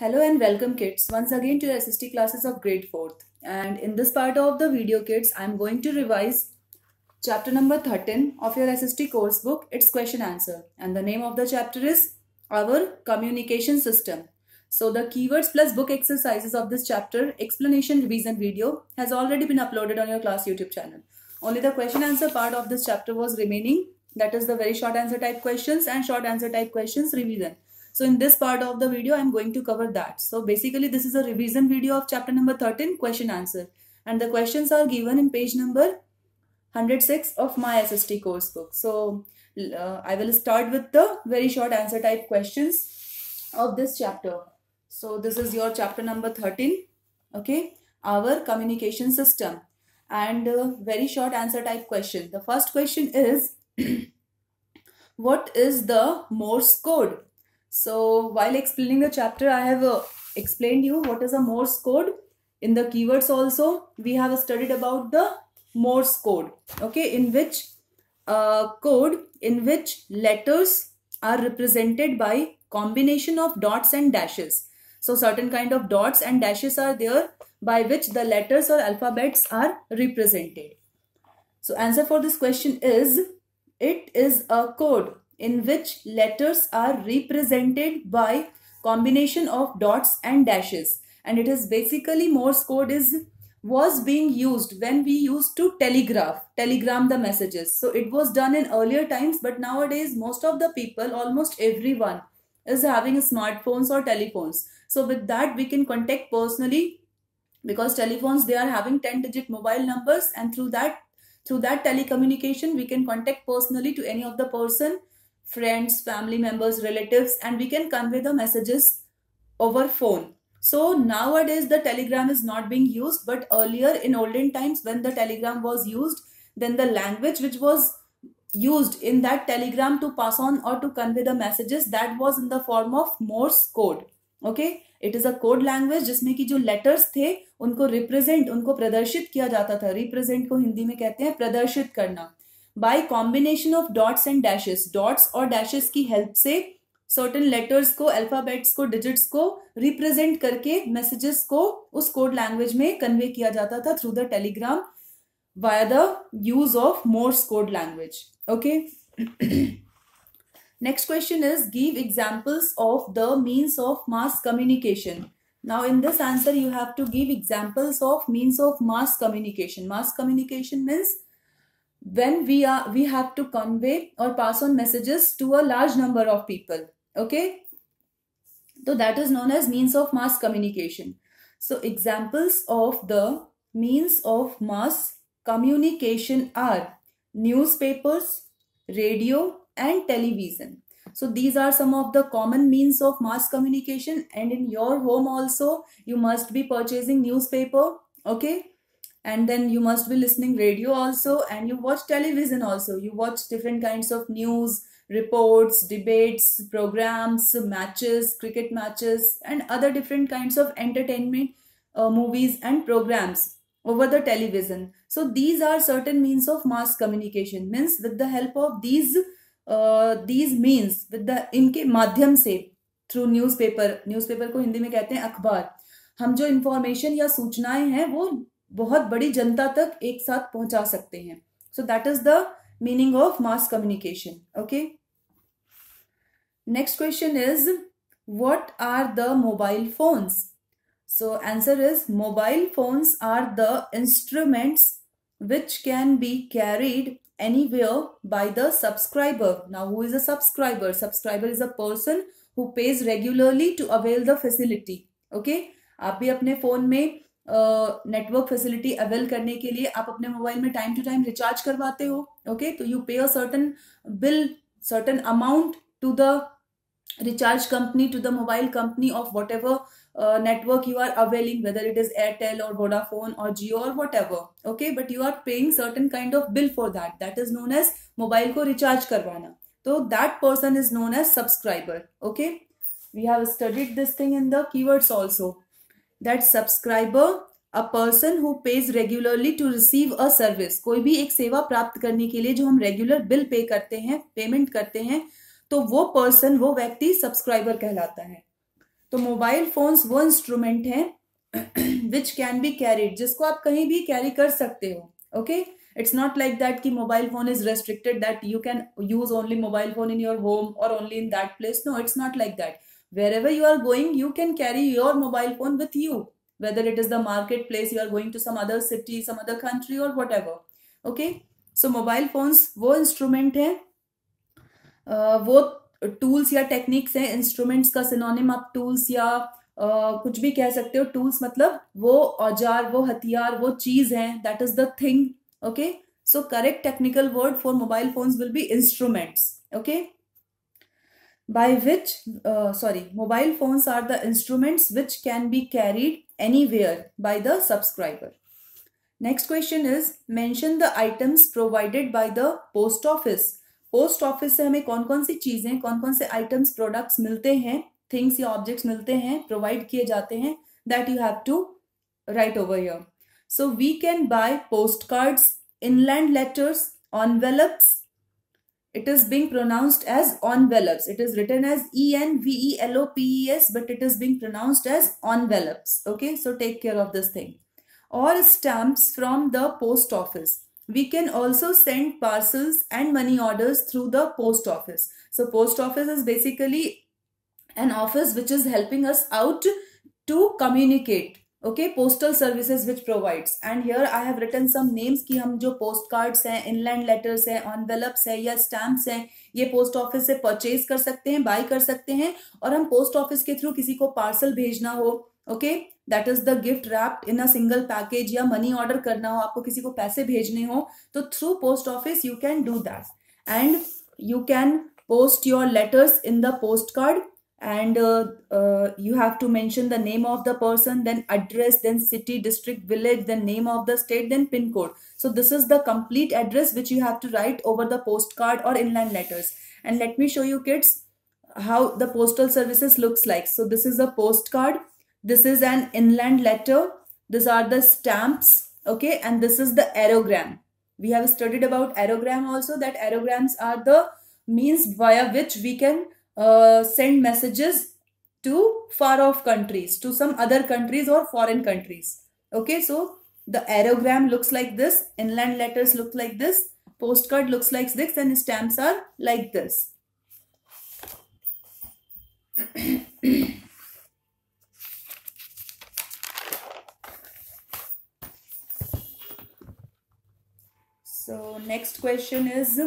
Hello and welcome kids once again to your SST classes of grade 4th and in this part of the video kids I am going to revise chapter number 13 of your SST course book its question answer and the name of the chapter is our communication system. So the keywords plus book exercises of this chapter explanation revision video has already been uploaded on your class YouTube channel. Only the question answer part of this chapter was remaining that is the very short answer type questions and short answer type questions revision. So in this part of the video, I'm going to cover that. So basically this is a revision video of chapter number 13 question answer and the questions are given in page number 106 of my SST course book. So uh, I will start with the very short answer type questions of this chapter. So this is your chapter number 13. Okay. Our communication system and uh, very short answer type question. The first question is what is the Morse code? So while explaining the chapter, I have uh, explained you what is a Morse code. In the keywords also, we have studied about the Morse code, okay, in which uh, code in which letters are represented by combination of dots and dashes. So certain kind of dots and dashes are there by which the letters or alphabets are represented. So answer for this question is, it is a code in which letters are represented by combination of dots and dashes and it is basically Morse code is was being used when we used to telegraph telegram the messages so it was done in earlier times but nowadays most of the people almost everyone is having smartphones or telephones so with that we can contact personally because telephones they are having 10 digit mobile numbers and through that through that telecommunication we can contact personally to any of the person friends, family members, relatives, and we can convey the messages over phone. So nowadays the telegram is not being used, but earlier in olden times when the telegram was used, then the language which was used in that telegram to pass on or to convey the messages that was in the form of Morse code. Okay, it is a code language जिसमें कि जो letters थे उनको represent उनको प्रदर्शित किया जाता था represent को हिंदी में कहते हैं प्रदर्शित करना by combination of dots and dashes dots और डैशेस की हेल्प से सर्टन लेटर्स को एल्फाबेट्स को डिजिट्स को रिप्रेजेंट करके मैसेजेस को उस कोड लैंग्वेज में कन्वे किया जाता था through the telegram via the use of Morse code language okay next question is give examples of the means of mass communication now in this answer you have to give examples of means of mass communication mass communication means when we are we have to convey or pass on messages to a large number of people okay so that is known as means of mass communication so examples of the means of mass communication are newspapers radio and television so these are some of the common means of mass communication and in your home also you must be purchasing newspaper okay and then you must be listening radio also and you watch television also you watch different kinds of news reports debates programs matches cricket matches and other different kinds of entertainment uh, movies and programs over the television so these are certain means of mass communication means with the help of these uh, these means with the इनके madhyam se through newspaper. Newspaper ko Hindi में कहते hain अखबार हम जो information या सूचनाएं हैं वो बहुत बड़ी जनता तक एक साथ पहुंचा सकते हैं so that is the meaning of mass communication okay next question is what are the mobile phones so answer is mobile phones are the instruments which can be carried any way by the subscriber ना who is a subscriber subscriber is a person who pays regularly to avail the facility okay आप भी अपने phone में network facility avail करने के लिए आप अपने मोबाइल में टाइम टू टाइम रिचार्ज करवाते हो ओके तो you pay a certain bill certain amount to the recharge company to the mobile company of whatever network you are availing whether it is Airtel और Vodafone और जियो और whatever okay but you are paying certain kind of bill for that that is known as mobile को recharge करवाना तो that person is known as subscriber okay we have studied this thing in the keywords also that subscriber a person who pays regularly to receive a service कोई भी एक सेवा प्राप्त करने के लिए जो हम रेगुलर बिल पे करते हैं पेमेंट करते हैं तो वो पर्सन वो व्यक्ति सब्सक्राइबर कहलाता है तो मोबाइल फोन्स वो इंस्ट्रूमेंट है विच कैन बी कैरीड जिसको आप कहीं भी कैरी कर सकते हो okay it's not like that कि mobile phone is restricted that you can use only mobile phone in your home और only in that place no it's not like that wherever you are going you can carry your mobile phone with you whether it is the market place you are going to some other city some other country or whatever okay so mobile phones wo instrument hai uh, wo tools ya techniques hai instruments ka synonym aap tools ya Uh, kuch bhi keh sakte ho tools matlab wo aujar wo hathiyar wo cheez hai that is the thing okay so correct technical word for mobile phones will be instruments okay by which uh, sorry mobile phones are the instruments which can be carried anywhere by the subscriber next question is mention the items provided by the post office post office से हमें कौन कौन सी चीज़ें कौन कौन से items products मिलते हैं थिंग्स या ऑब्जेक्ट्स मिलते हैं प्रोवाइड किए जाते हैं that you have to write over here so we can buy postcards inland letters envelopes it is being pronounced as envelopes. It is written as E N V E L O P E S, but it is being pronounced as envelopes. Okay, so take care of this thing. Or stamps from the post office. We can also send parcels and money orders through the post office. So, post office is basically an office which is helping us out to communicate okay postal services which provides and here I have written some names कि हम जो postcards हैं inland letters हैं envelopes हैं या stamps हैं ये post office से परचेज कर सकते हैं बाय कर सकते हैं और हम पोस्ट ऑफिस के थ्रू किसी को पार्सल भेजना हो okay that is the gift wrapped in a single package या मनी ऑर्डर करना हो आपको किसी को पैसे भेजने हो तो through post office you can do that and you can post your letters in the postcard and uh, uh, you have to mention the name of the person then address then city district village then name of the state then pin code so this is the complete address which you have to write over the postcard or inland letters and let me show you kids how the postal services looks like so this is a postcard this is an inland letter these are the stamps okay and this is the aerogram we have studied about aerogram also that aerograms are the means via which we can uh, send messages to far off countries, to some other countries or foreign countries. Okay, so the aerogram looks like this, inland letters look like this, postcard looks like this and stamps are like this. so next question is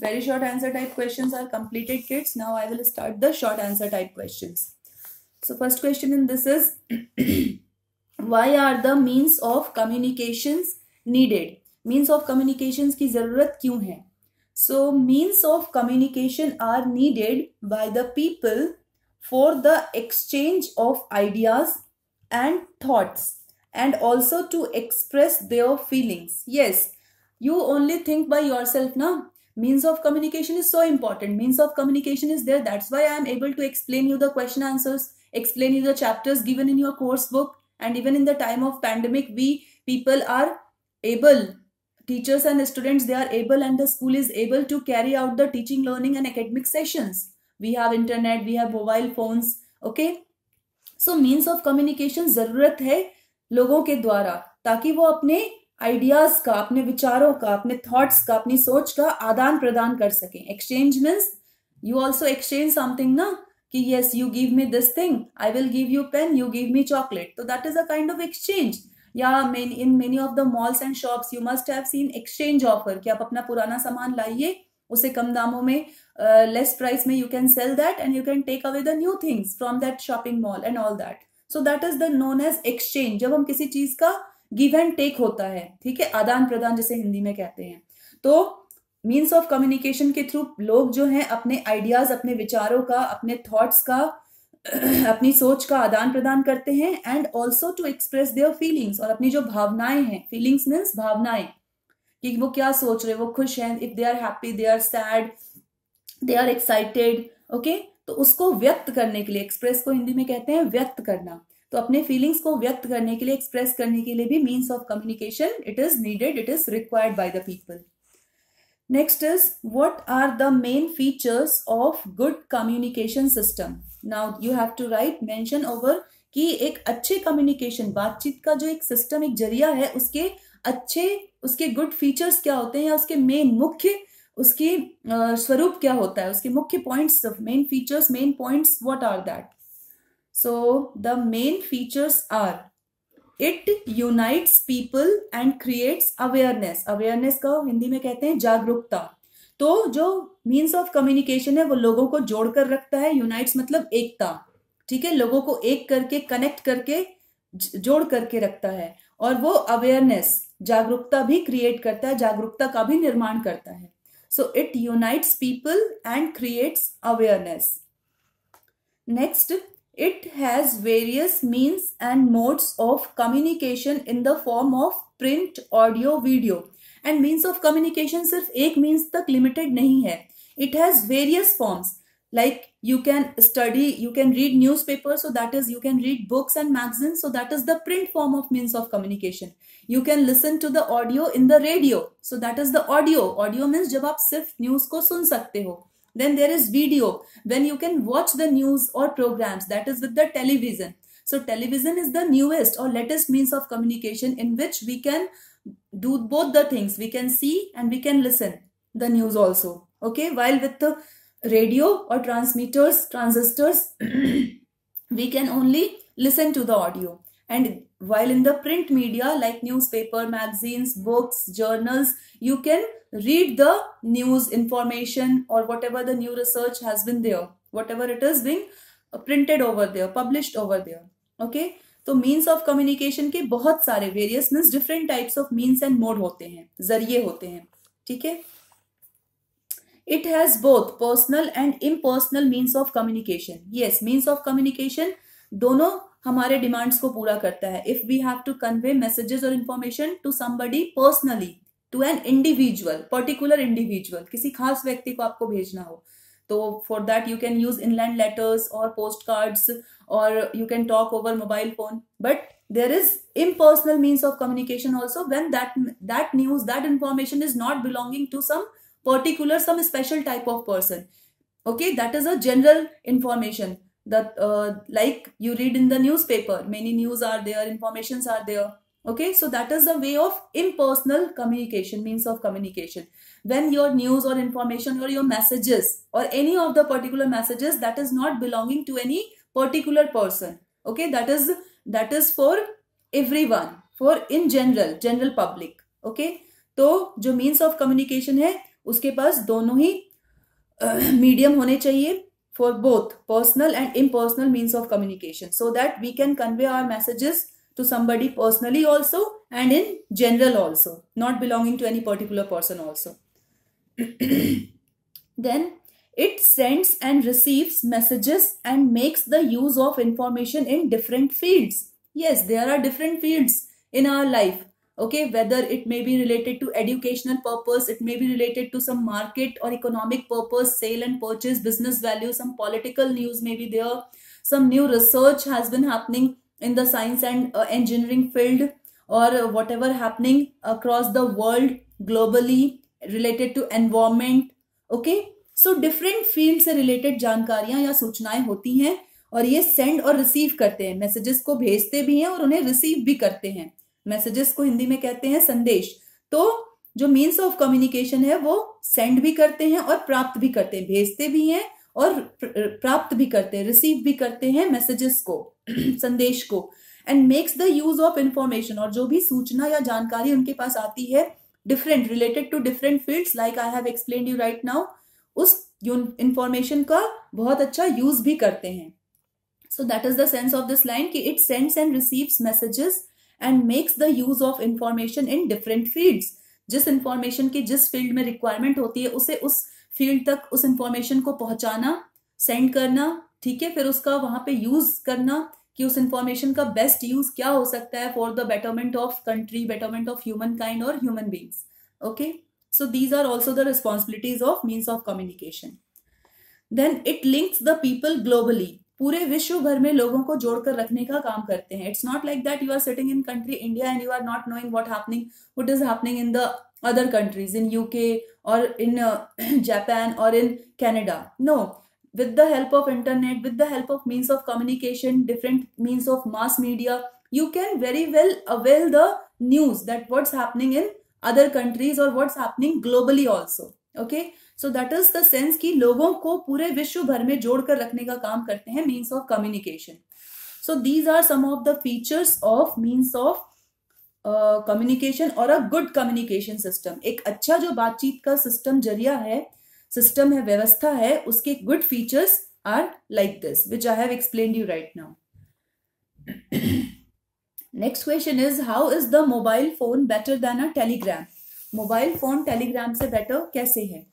very short answer type questions are completed kids. Now I will start the short answer type questions. So first question in this is why are the means of communications needed? Means of communications ki zarurat kyun hai? So means of communication are needed by the people for the exchange of ideas and thoughts and also to express their feelings. Yes, you only think by yourself na means of communication is so important means of communication is there that's why i am able to explain you the question answers explain you the chapters given in your course book and even in the time of pandemic we people are able teachers and students they are able and the school is able to carry out the teaching learning and academic sessions we have internet we have mobile phones okay so means of communication zarurat hai logon ke dwara ताकि वो अपने ideas का अपने विचारों का अपने thoughts का अपनी सोच का आदान प्रदान कर सकें exchange means you also exchange something ना कि yes you give me this thing I will give you pen you give me chocolate तो that is a kind of exchange या main in many of the malls and shops you must have seen exchange offer कि आप अपना पुराना सामान लाइए उसे कम दामों में लेस uh, प्राइस में you can sell that and you can take away the new things from that shopping mall and all that so that is the known as exchange जब हम किसी चीज का गिव एंड टेक होता है ठीक है आदान प्रदान जिसे हिंदी में कहते हैं तो मीन्स ऑफ कम्युनिकेशन के थ्रू लोग जो हैं अपने आइडियाज अपने विचारों का अपने थॉट्स का अपनी सोच का आदान प्रदान करते हैं and also to express their feelings और अपनी जो भावनाएं हैं फीलिंग्स मीन्स भावनाएं कि वो क्या सोच रहे वो खुश हैं if they are happy they are sad they are excited okay तो उसको व्यक्त करने के लिए एक्सप्रेस को हिंदी में कहते हैं व्यक्त करना तो अपने फीलिंग्स को व्यक्त करने के लिए एक्सप्रेस करने के लिए भी means of communication it is needed it is required by the people next is what are the main features of good communication system now you have to write mention over कि एक अच्छे communication बातचीत का जो एक system एक जरिया है उसके अच्छे उसके गुड फीचर्स क्या होते हैं या उसके मेन मुख्य उसके स्वरूप क्या होता है उसके मुख्य points main features main points what are that So the main features are it unites people and creates awareness awareness का हिंदी में कहते हैं जागरूकता तो जो मीन्स ऑफ कम्युनिकेशन है वो लोगों को जोड़कर रखता है यूनाइट्स मतलब एकता ठीक है लोगों को एक करके कनेक्ट करके जोड़ करके रखता है और वो अवेयरनेस जागरूकता भी क्रिएट करता है जागरूकता का भी निर्माण करता है so it unites people and creates awareness next It has various means and modes of communication in the form of print, audio, video. And means of communication Sir, एक means तक limited नहीं है. It has various forms. Like you can study, you can read newspapers, so that is you can read books and magazines, so that is the print form of means of communication. You can listen to the audio in the radio, so that is the audio. Audio means जब आप सिर्फ news को सुन सकते हो. Then there is video when you can watch the news or programs that is with the television. So television is the newest or latest means of communication in which we can do both the things. We can see and we can listen the news also. Okay, while with the radio or transmitters, transistors, we can only listen to the audio. And while in the print media like newspaper magazines books journals you can read the news information or whatever the new research has been there whatever it is being printed over there published over there okay तो means of communication के बहुत सारे various means different types of means and mode होते हैं जरिए होते हैं ठीक है it has both personal and impersonal means of communication yes means of communication दोनों हमारे डिमांड्स को पूरा करता है if we have to convey messages और information to somebody personally to an individual particular individual किसी खास व्यक्ति को आपको भेजना हो तो for that you can use inland letters और पोस्ट कार्ड्स और you can talk over mobile phone but there is impersonal means of communication also when that that news that information is not belonging to some particular some special type of person okay that is a general information that uh, like you read in the newspaper many news are there informations are there okay so that is the way of impersonal communication means of communication when your news or information or your messages or any of the particular messages that is not belonging to any particular person okay that is that is for everyone for in general general public okay तो जो means of communication है उसके पास दोनों ही medium uh, होने चाहिए for both personal and impersonal means of communication so that we can convey our messages to somebody personally also and in general also not belonging to any particular person also then it sends and receives messages and makes the use of information in different fields yes there are different fields in our life okay whether it may be related to educational purpose it may be related to some market or economic purpose sale and purchase business value some political news may be there some new research has been happening in the science and uh, engineering field or uh, whatever happening across the world globally related to environment okay so different field से related जानकारियां या सूचनाएं होती हैं और ये send और receive करते हैं मैसेजेस को भेजते भी हैं और उन्हें रिसीव भी करते हैं मैसेजेस को हिंदी में कहते हैं संदेश तो जो मीन्स ऑफ कम्युनिकेशन है वो सेंड भी करते हैं और प्राप्त भी करते हैं भेजते भी हैं और प्राप्त भी करते हैं रिसीव भी करते हैं मैसेजेस को संदेश को and makes the use of information और जो भी सूचना या जानकारी उनके पास आती है different related to different field like I have explain you right now उस इंफॉर्मेशन का बहुत अच्छा यूज भी करते हैं so that is the sense of this line कि it sends and receives messages and makes the use of information in different field जिस information की जिस फील्ड में रिक्वायरमेंट होती है उसे उस फील्ड तक उस इंफॉर्मेशन को पहुंचाना सेंड करना ठीक है फिर उसका वहां पे यूज करना कि उस इंफॉर्मेशन का बेस्ट यूज क्या हो सकता है for the betterment of country betterment of human kind और human beings okay so these are also the responsibilities of means of communication then it links the people globally पूरे विश्व भर में लोगों को जोड़कर रखने का काम करते हैं it's not like that you are sitting in country India and you are not knowing what happening what is happening in the other countries in U K और इन जापान और in Canada no with the help of internet with the help of means of communication different means of mass media you can very well avail the news that what's happening in other countries और what's happening globally also okay so that is the sense कि लोगों को पूरे विश्व भर में जोड़कर रखने का काम करते हैं means of communication so these are some of the features of means of communication और अ गुड कम्युनिकेशन सिस्टम एक अच्छा जो बातचीत का सिस्टम जरिया है सिस्टम है व्यवस्था है उसके good features are like this which I have explain you right now next question is how is the mobile phone better than a telegram mobile phone telegram से बेटर कैसे है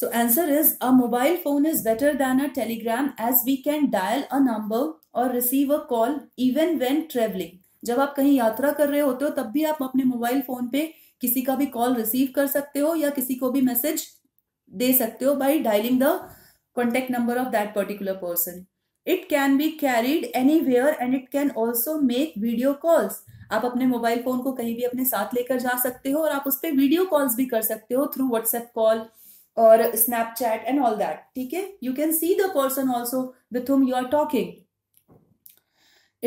so answer is a mobile phone is better than a telegram as we can dial a number और receive a call even when travelling जब आप कहीं यात्रा कर रहे होते हो तब भी आप अपने मोबाइल फोन पे किसी का भी कॉल रिसीव कर सकते हो या किसी को भी मैसेज दे सकते हो by dialing the contact number of that particular person it can be carried anywhere and it can also make video calls आप अपने मोबाइल फोन को कहीं भी अपने साथ लेकर जा सकते हो और आप उस पर वीडियो कॉल्स भी कर सकते हो थ्रू व्हाट्सएप कॉल और स्नैपचैट एंड ऑल दैट ठीक है you can see the person also with whom you are talking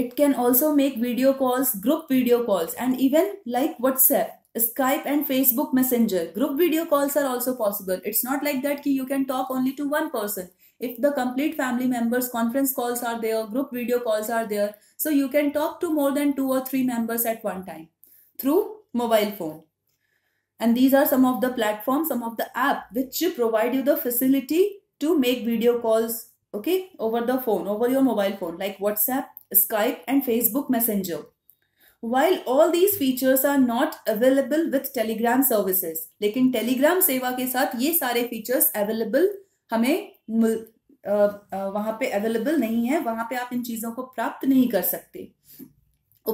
it can also make video calls group video calls and even like WhatsApp Skype and Facebook Messenger group video calls are also possible it's not like that कि you can talk only to one person if the complete family members conference calls are there group video calls are there so you can talk to more than two or three members at one time through mobile phone and these are some of the platforms some of the app which provide you the facility to make video calls okay over the phone over your mobile phone like whatsapp skype and facebook messenger while all these features are not available with telegram services लेकिन telegram सेवा के साथ ये सारे features available हमें वहां पे available नहीं है वहां पे आप इन चीजों को प्राप्त नहीं कर सकते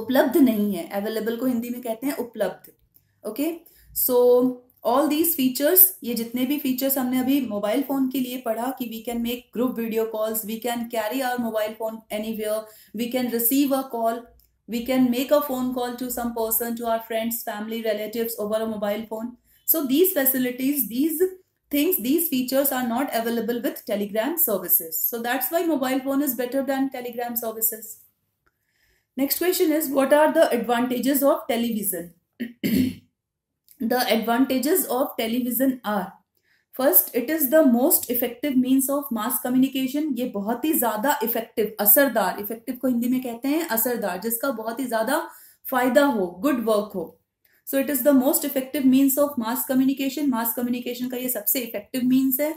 उपलब्ध नहीं है अवेलेबल को हिंदी में कहते हैं उपलब्ध okay so all these features ये जितने भी फीचर्स हमने अभी मोबाइल फोन के लिए पढ़ा कि we can make group video calls we can carry our mobile phone anywhere we can receive a call we can make a phone call to some person to our friends family relatives over a mobile phone so these facilities these things these features are not available with telegram services so that's why mobile phone is better than telegram services next question is what are the advantages of television the advantages of television are first it is the most effective means of mass communication ye bahut hi zyada effective asardar effective ko hindi mein kehte hain asardar jiska bahut hi zyada fayda ho good work ho so it is the most effective means of mass communication mass communication का ये सबसे effective means है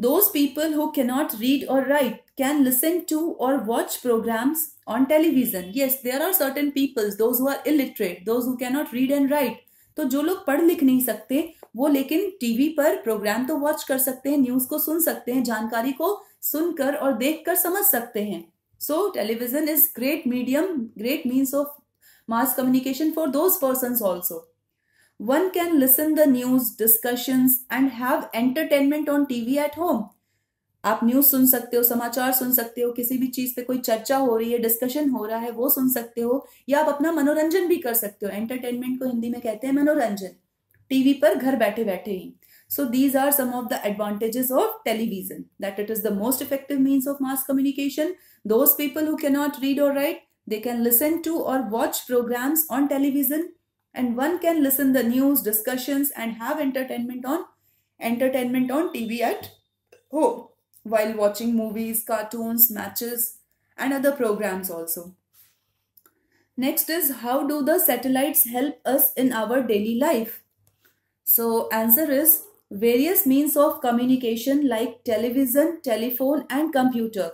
those people who cannot read or write can listen to or watch programs on television yes there are certain peoples those who illiterate those who who cannot read and write तो जो लोग पढ़ लिख नहीं सकते वो लेकिन टीवी पर प्रोग्राम तो वॉच कर सकते हैं न्यूज को सुन सकते हैं जानकारी को सुनकर और देखकर समझ सकते हैं so television is great medium great means of mass communication for those persons also one can listen the news discussions and have entertainment on tv at home आप न्यूज सुन सकते हो समाचार सुन सकते हो किसी भी चीज पे कोई चर्चा हो रही है डिस्कशन हो रहा है वो सुन सकते हो या आप अपना मनोरंजन भी कर सकते हो एंटरटेनमेंट को हिंदी में कहते हैं मनोरंजन टीवी पर घर बैठे बैठे ही so these are some of the advantages of television that it is the most effective means of mass communication those people who cannot read और write They can listen to or watch programs on television and one can listen the news, discussions and have entertainment on entertainment on TV at home while watching movies, cartoons, matches and other programs also. Next is how do the satellites help us in our daily life? So answer is various means of communication like television, telephone and computer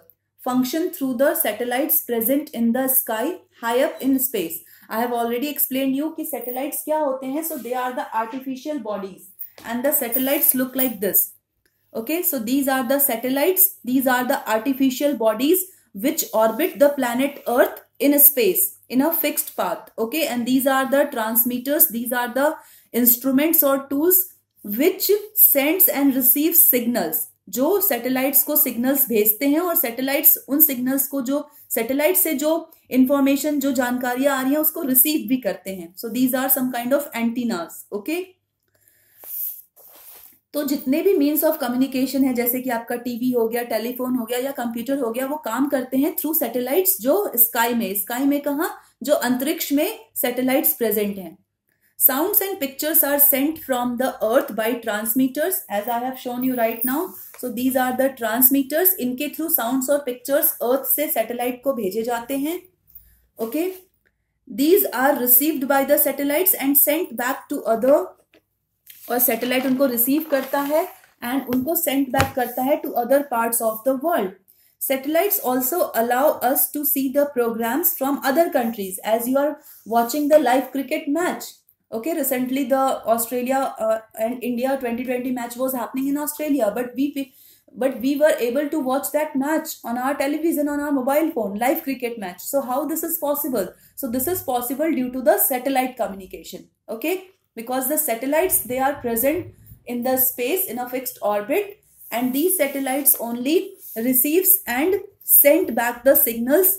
function through the satellites present in the sky high up in space. I have already explained you that satellites क्या होते हैं so they are the artificial bodies and the satellites look like this. Okay, so these are the satellites, these are the artificial bodies which orbit the planet Earth in space in a fixed path. Okay, and these are the transmitters, these are the instruments or tools which sends and receives signals जो satellites को signals भेजते हैं और satellites उन signals को जो satellite से जो इंफॉर्मेशन जो जानकारियां आ रही हैं उसको रिसीव भी करते हैं so these are some kind of antennas okay तो जितने भी मीन्स ऑफ कम्युनिकेशन है जैसे कि आपका टीवी हो गया टेलीफोन हो गया या कंप्यूटर हो गया वो काम करते हैं थ्रू सैटेलाइट्स जो स्काई में स्काई में कहा जो अंतरिक्ष में सैटेलाइट्स प्रेजेंट हैं Sounds and pictures are sent from the earth by transmitters as I have shown you right now. So these are the transmitters. In ke through sounds or pictures earth se satellite ko भेजे जाते hain. Okay. These are received by the satellites and sent back to other Or satellite unko receive karta hai and unko sent back karta hai to other parts of the world. Satellites also allow us to see the programs from other countries as you are watching the live cricket match okay recently the australia uh, and india 2020 match was happening in australia but we but we were able to watch that match on our television on our mobile phone live cricket match so how this is possible so this is possible due to the satellite communication okay because the satellites they are present in the space in a fixed orbit and these satellites only receives and send back the signals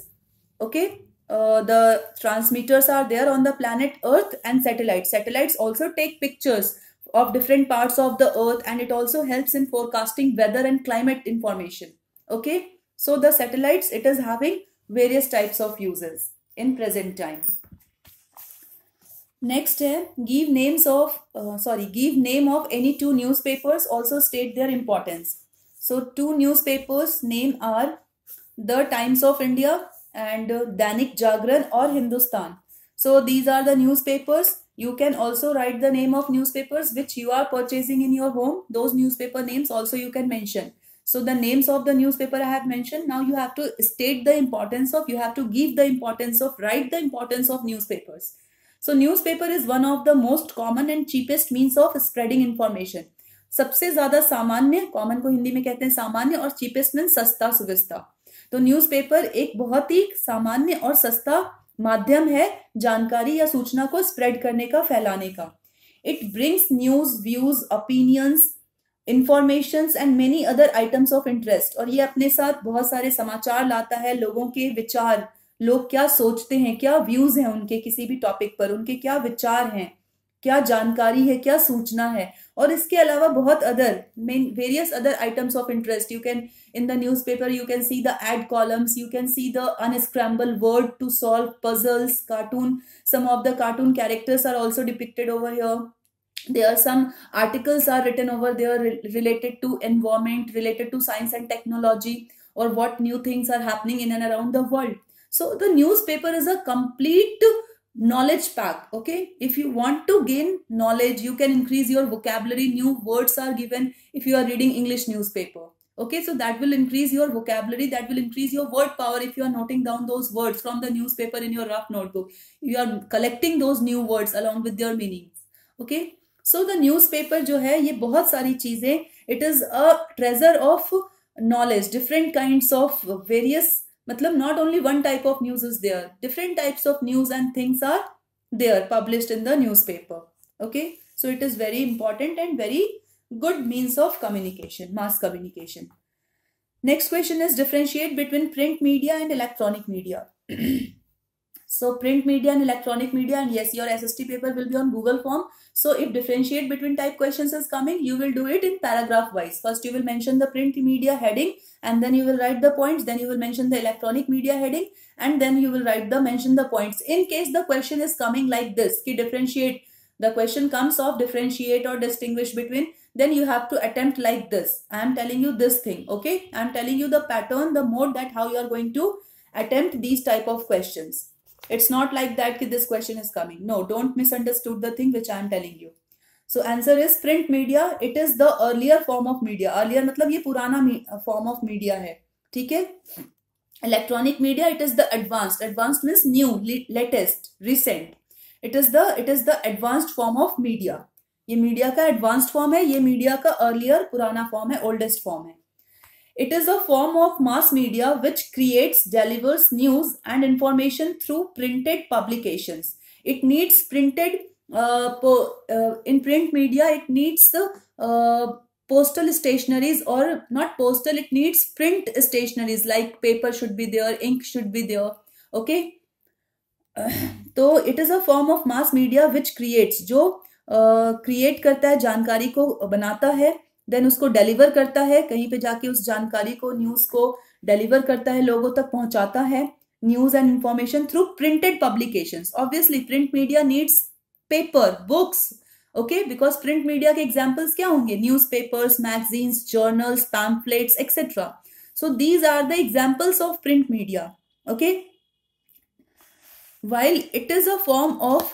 okay uh, the transmitters are there on the planet earth and satellites satellites also take pictures of different parts of the earth and it also helps in forecasting weather and climate information okay so the satellites it is having various types of uses in present time next give names of uh, sorry give name of any two newspapers also state their importance so two newspapers name are the times of india and Danik Jagran or Hindustan. So these are the newspapers. You can also write the name of newspapers which you are purchasing in your home. Those newspaper names also you can mention. So the names of the newspaper I have mentioned. Now you have to state the importance of, you have to give the importance of, write the importance of newspapers. So newspaper is one of the most common and cheapest means of spreading information. सबसे ज्यादा सामान्य common को हिंदी में कहते हैं सामान्य और cheapest mean सस्ता सुविस्ता तो न्यूज़पेपर एक बहुत ही सामान्य और सस्ता माध्यम है जानकारी या सूचना को स्प्रेड करने का फैलाने का it brings news views opinions information and many other items of interest और ये अपने साथ बहुत सारे समाचार लाता है लोगों के विचार लोग क्या सोचते हैं क्या व्यूज हैं उनके किसी भी टॉपिक पर उनके क्या विचार हैं क्या जानकारी है क्या सूचना है और इसके अलावा बहुत other main various other items of interest you can in the newspaper you can see the ad columns you can see the unscramble word to solve puzzles cartoon some of the cartoon characters are also depicted over your there are some articles are written over there related to environment related to science and technology or what new things are happening in and around the world so the newspaper is a complete knowledge pack okay if you want to gain knowledge you can increase your vocabulary new words are given if you are reading english newspaper okay so that will increase your vocabulary that will increase your word power if you are noting down those words from the newspaper in your rough notebook you are collecting those new words along with their meanings okay so the newspaper जो है ये बहुत सारी चीजें it is a treasure of knowledge different kinds of various matlab not only one type of news is there different types of news and things are they are published in the newspaper okay so it is very important and very good means of communication mass communication next question is differentiate between print media and electronic media So print media and electronic media and yes, your SST paper will be on Google form. So if differentiate between type questions is coming, you will do it in paragraph wise. First you will mention the print media heading and then you will write the points. Then you will mention the electronic media heading and then you will write the mention the points. In case the question is coming like this, ki differentiate, the question comes of differentiate or distinguish between then you have to attempt like this. I am telling you this thing, okay? I am telling you the pattern, the mode that how you are going to attempt these type of questions. It's not like that ki this question is coming. No, don't misunderstood the thing which I am telling you. So answer is print media. It is the earlier form of media. Earlier matlab ye purana form of media hai theek hai Electronic media. It is the advanced. Advanced means new, latest, recent. It is the it is the advanced form of media. ये media का advanced form है ये media का earlier पुराना form है oldest form है It is a form of mass media which creates, delivers news and information through printed publications. It needs printed, uh, uh, in print media, it needs the uh, postal stationaries or not postal, it needs print stationaries like paper should be there, ink should be there. Okay. So it is a form of mass media which creates. Creates uh, create create करता है जानकारी को बनाता है then उसको deliver करता है कहीं पे जाके उस जानकारी को न्यूज को डिलीवर करता है लोगों तक पहुंचाता है news and information through printed publication obviously print media needs paper books okay because print media के एग्जाम्पल्स क्या होंगे newspapers magazines journals pamphlets etcetera so these are the examples of print media okay while it is a form of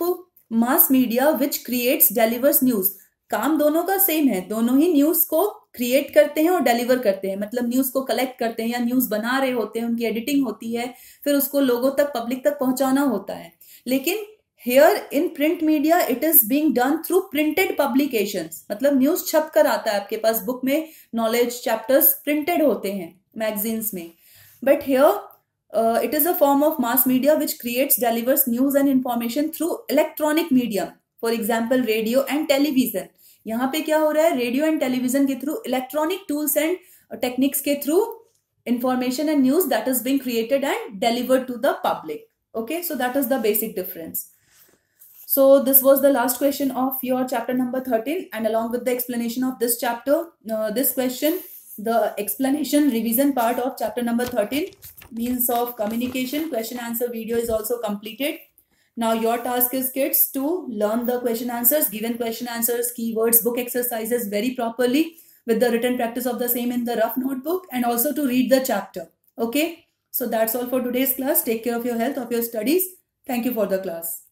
mass media which creates delivers news काम दोनों का same है दोनों ही news को create करते हैं और डिलीवर करते हैं मतलब न्यूज को कलेक्ट करते हैं या न्यूज बना रहे होते हैं उनकी एडिटिंग होती है फिर उसको लोगों तक पब्लिक तक पहुंचाना होता है लेकिन here in print media it is being done through printed publication मतलब न्यूज छप कर आता है आपके पास बुक में नॉलेज चैप्टर्स प्रिंटेड होते हैं मैगजीन्स में but here it is a form of mass media which creates delivers news and information through electronic media for example radio and television यहाँ पे क्या हो रहा है रेडियो एंड टेलीविजन के through electronic tools and techniques के through information and news that is being created and delivered to the public okay so that is the basic difference so this was the last question of your chapter number 13 and along with the explanation of this chapter uh, this question the explanation revision part of chapter number 13 means of communication question answer video is also completed Now your task is kids to learn the question answers, given question answers, keywords, book exercises very properly with the written practice of the same in the rough notebook and also to read the chapter. Okay. So that's all for today's class. Take care of your health, of your studies. Thank you for the class.